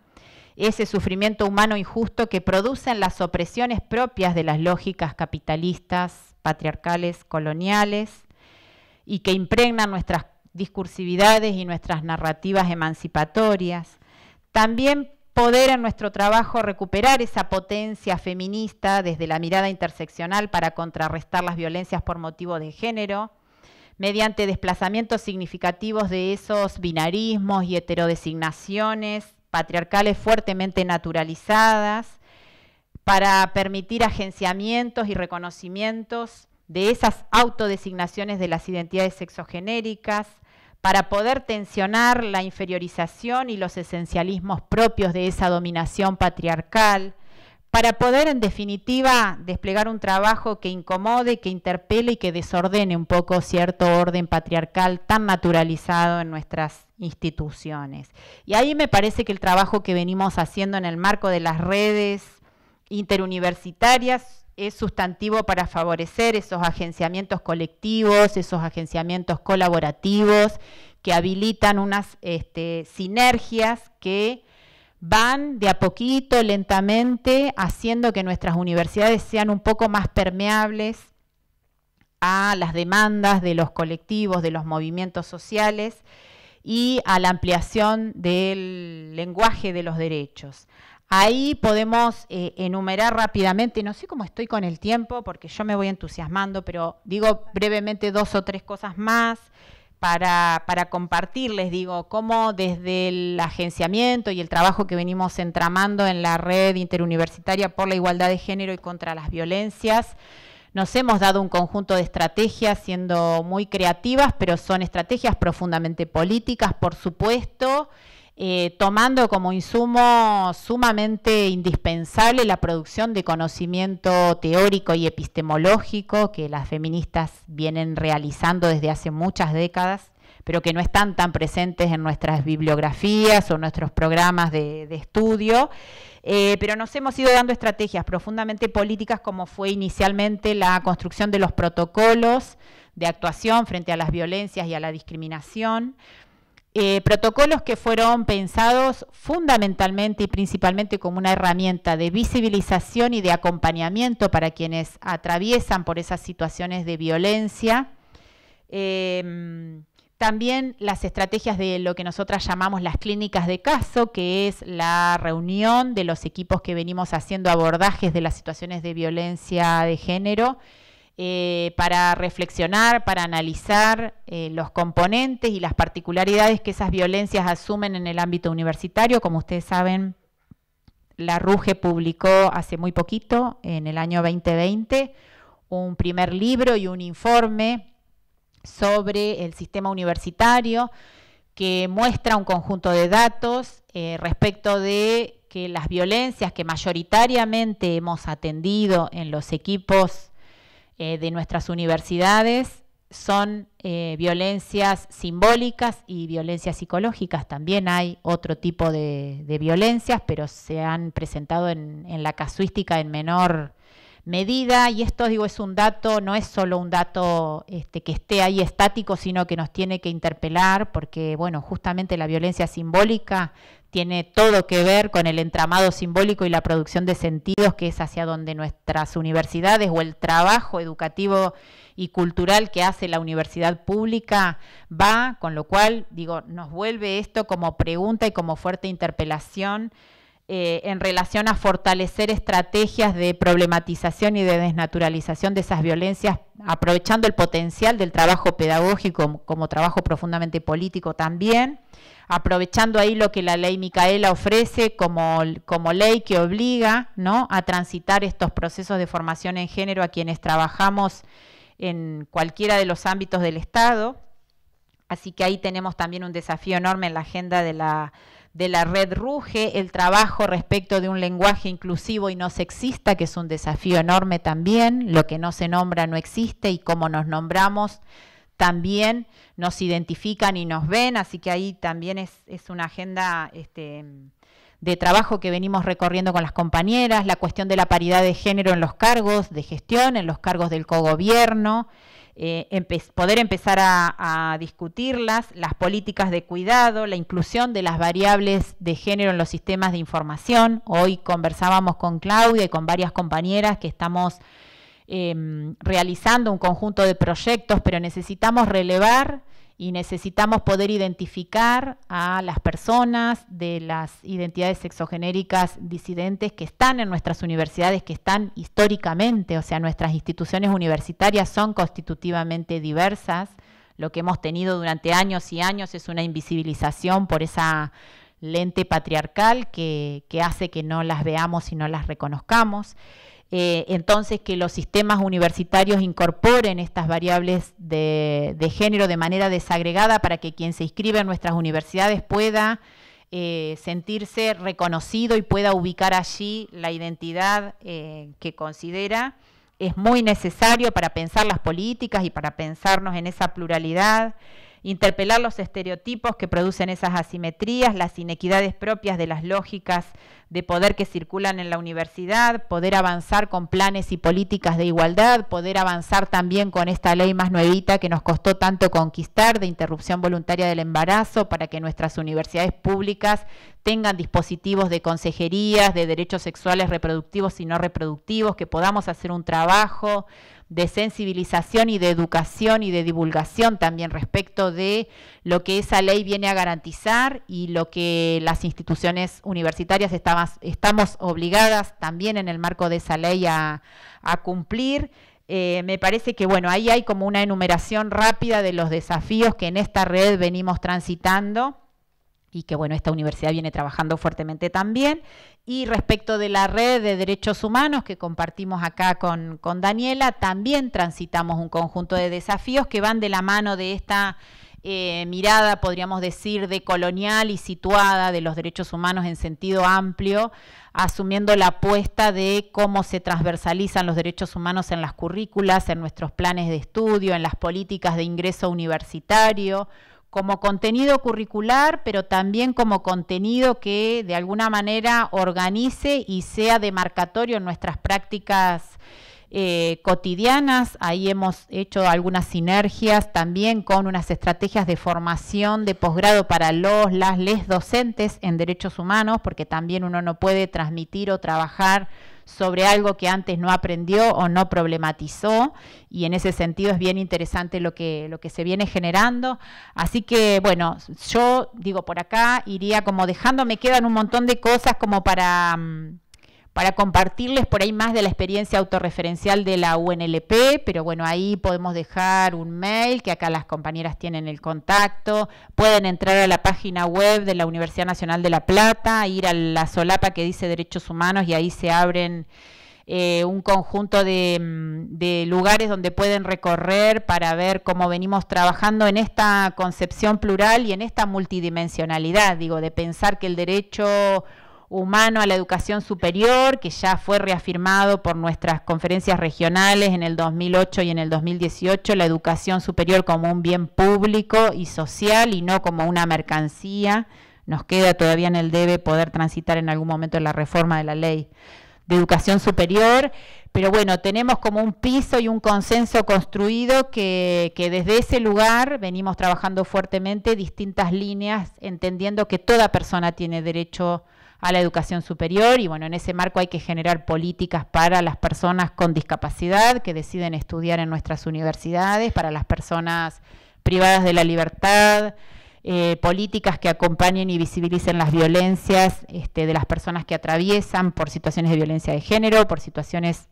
Speaker 2: ese sufrimiento humano injusto que producen las opresiones propias de las lógicas capitalistas, patriarcales, coloniales, y que impregnan nuestras discursividades y nuestras narrativas emancipatorias. También poder en nuestro trabajo recuperar esa potencia feminista desde la mirada interseccional para contrarrestar las violencias por motivo de género, mediante desplazamientos significativos de esos binarismos y heterodesignaciones patriarcales fuertemente naturalizadas, para permitir agenciamientos y reconocimientos de esas autodesignaciones de las identidades sexogenéricas, para poder tensionar la inferiorización y los esencialismos propios de esa dominación patriarcal, para poder en definitiva desplegar un trabajo que incomode, que interpele y que desordene un poco cierto orden patriarcal tan naturalizado en nuestras instituciones. Y ahí me parece que el trabajo que venimos haciendo en el marco de las redes interuniversitarias es sustantivo para favorecer esos agenciamientos colectivos, esos agenciamientos colaborativos que habilitan unas este, sinergias que van de a poquito, lentamente, haciendo que nuestras universidades sean un poco más permeables a las demandas de los colectivos, de los movimientos sociales y a la ampliación del lenguaje de los derechos. Ahí podemos eh, enumerar rápidamente, no sé cómo estoy con el tiempo, porque yo me voy entusiasmando, pero digo brevemente dos o tres cosas más para, compartirles, digo, cómo desde el agenciamiento y el trabajo que venimos entramando en la red interuniversitaria por la igualdad de género y contra las violencias, nos hemos dado un conjunto de estrategias siendo muy creativas, pero son estrategias profundamente políticas, por supuesto, eh, tomando como insumo sumamente indispensable la producción de conocimiento teórico y epistemológico que las feministas vienen realizando desde hace muchas décadas, pero que no están tan presentes en nuestras bibliografías o nuestros programas de, estudio. Eh, pero nos hemos ido dando estrategias profundamente políticas como fue inicialmente la construcción de los protocolos de actuación frente a las violencias y a la discriminación, eh, protocolos que fueron pensados fundamentalmente y principalmente como una herramienta de visibilización y de acompañamiento para quienes atraviesan por esas situaciones de violencia. Em, también las estrategias de lo que nosotras llamamos las clínicas de caso, que es la reunión de los equipos que venimos haciendo abordajes de las situaciones de violencia de género eh, para reflexionar, para analizar eh, los componentes y las particularidades que esas violencias asumen en el ámbito universitario. Como ustedes saben, la RUGE publicó hace muy poquito, en el año 2020, un primer libro y un informe sobre el sistema universitario que muestra un conjunto de datos eh, respecto de que las violencias que mayoritariamente hemos atendido en los equipos eh, de nuestras universidades son eh, violencias simbólicas y violencias psicológicas. También hay otro tipo de, violencias, pero se han presentado en, la casuística en menor medida. Y esto, digo, es un dato, no es solo un dato este, que esté ahí estático, sino que nos tiene que interpelar, porque, bueno, justamente la violencia simbólica tiene todo que ver con el entramado simbólico y la producción de sentidos, que es hacia donde nuestras universidades o el trabajo educativo y cultural que hace la universidad pública va, con lo cual, digo, nos vuelve esto como pregunta y como fuerte interpelación eh, en relación a fortalecer estrategias de problematización y de desnaturalización de esas violencias, aprovechando el potencial del trabajo pedagógico como trabajo profundamente político también aprovechando ahí lo que la ley Micaela ofrece como, como ley que obliga ¿no? a transitar estos procesos de formación en género a quienes trabajamos en cualquiera de los ámbitos del Estado. Así que ahí tenemos también un desafío enorme en la agenda de la, de la red Ruge, el trabajo respecto de un lenguaje inclusivo y no sexista, que es un desafío enorme también, lo que no se nombra no existe y cómo nos nombramos también nos identifican y nos ven, así que ahí también es, una agenda este, de trabajo que venimos recorriendo con las compañeras, la cuestión de la paridad de género en los cargos de gestión, en los cargos del cogobierno, eh, poder empezar a, discutirlas, las políticas de cuidado, la inclusión de las variables de género en los sistemas de información. Hoy conversábamos con Claudia y con varias compañeras que estamos Em, realizando un conjunto de proyectos, pero necesitamos relevar y necesitamos poder identificar a las personas de las identidades sexogenéricas disidentes que están en nuestras universidades, que están históricamente, o sea, nuestras instituciones universitarias son constitutivamente diversas. Lo que hemos tenido durante años y años es una invisibilización por esa lente patriarcal que hace que no las veamos y no las reconozcamos. Eh, entonces que los sistemas universitarios incorporen estas variables de, género de manera desagregada para que quien se inscribe en nuestras universidades pueda eh, sentirse reconocido y pueda ubicar allí la identidad eh, que considera. Es muy necesario para pensar las políticas y para pensarnos en esa pluralidad interpelar los estereotipos que producen esas asimetrías, las inequidades propias de las lógicas de poder que circulan en la universidad, poder avanzar con planes y políticas de igualdad, poder avanzar también con esta ley más nuevita que nos costó tanto conquistar de interrupción voluntaria del embarazo para que nuestras universidades públicas tengan dispositivos de consejerías, de derechos sexuales reproductivos y no reproductivos, que podamos hacer un trabajo de sensibilización y de educación y de divulgación también respecto de lo que esa ley viene a garantizar y lo que las instituciones universitarias estamos, obligadas también en el marco de esa ley a, cumplir. Eh, me parece que bueno, ahí hay como una enumeración rápida de los desafíos que en esta red venimos transitando y que bueno, esta universidad viene trabajando fuertemente también. Y respecto de la red de derechos humanos que compartimos acá con, Daniela, también transitamos un conjunto de desafíos que van de la mano de esta eh, mirada, podríamos decir, de colonial y situada de los derechos humanos en sentido amplio, asumiendo la apuesta de cómo se transversalizan los derechos humanos en las currículas, en nuestros planes de estudio, en las políticas de ingreso universitario como contenido curricular, pero también como contenido que de alguna manera organice y sea demarcatorio en nuestras prácticas eh, cotidianas. Ahí hemos hecho algunas sinergias también con unas estrategias de formación de posgrado para los, las, les docentes en derechos humanos, porque también uno no puede transmitir o trabajar sobre algo que antes no aprendió o no problematizó y en ese sentido es bien interesante lo que, lo que se viene generando. Así que bueno, yo digo por acá iría como dejando, me quedan un montón de cosas como para... Mm, para compartirles por ahí más de la experiencia autorreferencial de la UNLP, pero bueno, ahí podemos dejar un mail, que acá las compañeras tienen el contacto, pueden entrar a la página web de la Universidad Nacional de La Plata, ir a la solapa que dice Derechos Humanos y ahí se abren... Eh, un conjunto de, mm, de, lugares donde pueden recorrer para ver cómo venimos trabajando en esta concepción plural y en esta multidimensionalidad, digo, de pensar que el derecho humano a la educación superior, que ya fue reafirmado por nuestras conferencias regionales en el 2008 y en el 2018, la educación superior como un bien público y social y no como una mercancía. Nos queda todavía en el debe poder transitar en algún momento la reforma de la ley de educación superior, pero bueno, tenemos como un piso y un consenso construido que, que, desde ese lugar venimos trabajando fuertemente distintas líneas, entendiendo que toda persona tiene derecho a la educación superior y bueno, en ese marco hay que generar políticas para las personas con discapacidad que deciden estudiar en nuestras universidades, para las personas privadas de la libertad, eh, políticas que acompañen y visibilicen las violencias este, de las personas que atraviesan por situaciones de violencia de género, por situaciones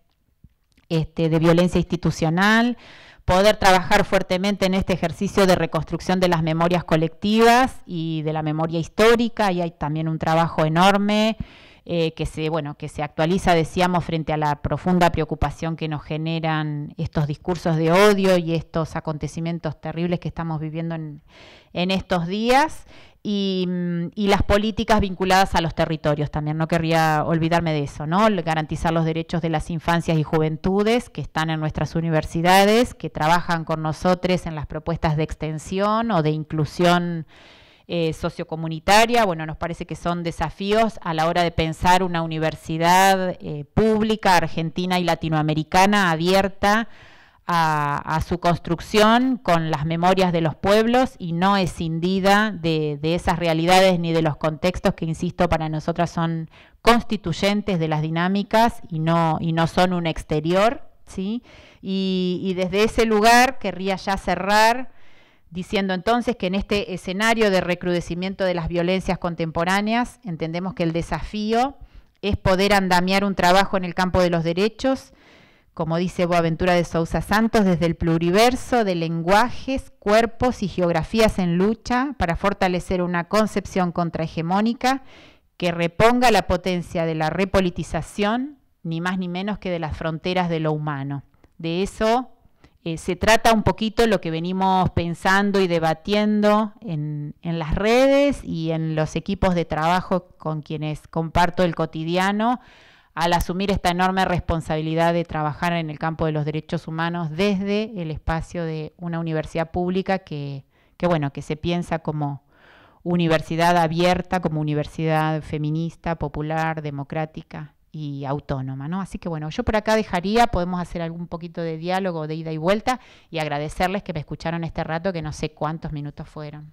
Speaker 2: este, de violencia institucional poder trabajar fuertemente en este ejercicio de reconstrucción de las memorias colectivas y de la memoria histórica, y hay también un trabajo enorme. Eh, que se bueno que se actualiza decíamos frente a la profunda preocupación que nos generan estos discursos de odio y estos acontecimientos terribles que estamos viviendo en estos días Mm, y, las políticas vinculadas a los territorios también. No querría olvidarme de eso, ¿no? Garantizar los derechos de las infancias y juventudes que están en nuestras universidades, que trabajan con nosotros en las propuestas de extensión o de inclusión eh, sociocomunitaria. Bueno, nos parece que son desafíos a la hora de pensar una universidad eh, pública, argentina y latinoamericana, abierta a, su construcción con las memorias de los pueblos y no escindida de, de esas realidades ni de los contextos que, insisto, para nosotras son constituyentes de las dinámicas y no, y no son un exterior. ¿sí? Y, y desde ese lugar querría ya cerrar diciendo entonces que en este escenario de recrudecimiento de las violencias contemporáneas entendemos que el desafío es poder andamiar un trabajo en el campo de los derechos como dice Boaventura de Sousa Santos, desde el pluriverso de lenguajes, cuerpos y geografías en lucha para fortalecer una concepción contrahegemónica que reponga la potencia de la repolitización, ni más ni menos que de las fronteras de lo humano. De eso eh, se trata un poquito lo que venimos pensando y debatiendo en las redes y en los equipos de trabajo con quienes comparto el cotidiano al asumir esta enorme responsabilidad de trabajar en el campo de los derechos humanos desde el espacio de una universidad pública que, bueno, que se piensa como universidad abierta, como universidad feminista, popular, democrática y autónoma, ¿no? Así que bueno, yo por acá dejaría, podemos hacer algún poquito de diálogo de ida y vuelta y agradecerles que me escucharon este rato que no sé cuántos minutos fueron.